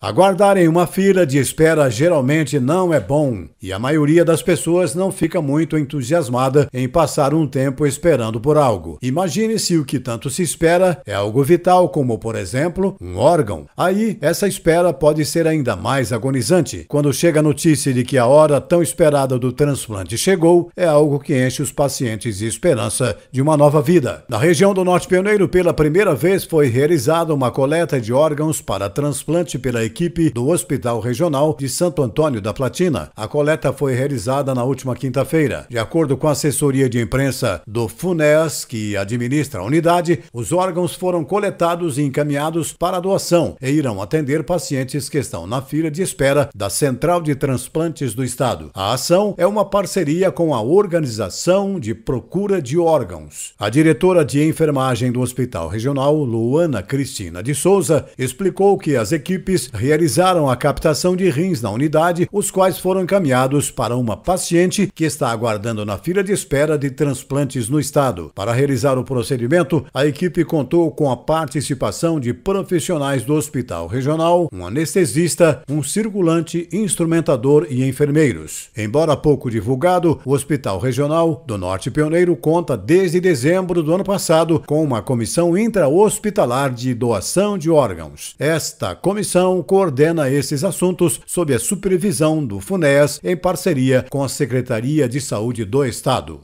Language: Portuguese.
Aguardar em uma fila de espera geralmente não é bom, e a maioria das pessoas não fica muito entusiasmada em passar um tempo esperando por algo. Imagine se o que tanto se espera é algo vital, como por exemplo, um órgão. Aí, essa espera pode ser ainda mais agonizante. Quando chega a notícia de que a hora tão esperada do transplante chegou, é algo que enche os pacientes de esperança de uma nova vida. Na região do Norte Pioneiro, pela primeira vez foi realizada uma coleta de órgãos para transplante pela equipe do Hospital Regional de Santo Antônio da Platina. A coleta foi realizada na última quinta-feira. De acordo com a assessoria de imprensa do FUNES, que administra a unidade, os órgãos foram coletados e encaminhados para doação e irão atender pacientes que estão na fila de espera da Central de Transplantes do Estado. A ação é uma parceria com a Organização de Procura de Órgãos. A diretora de enfermagem do Hospital Regional, Luana Cristina de Souza, explicou que as equipes realizaram a captação de rins na unidade, os quais foram encaminhados para uma paciente que está aguardando na fila de espera de transplantes no estado. Para realizar o procedimento, a equipe contou com a participação de profissionais do hospital regional, um anestesista, um circulante, instrumentador e enfermeiros. Embora pouco divulgado, o Hospital Regional do Norte Pioneiro conta desde dezembro do ano passado com uma comissão intra-hospitalar de doação de órgãos. Esta comissão Educação coordena esses assuntos sob a supervisão do FUNES em parceria com a Secretaria de Saúde do Estado.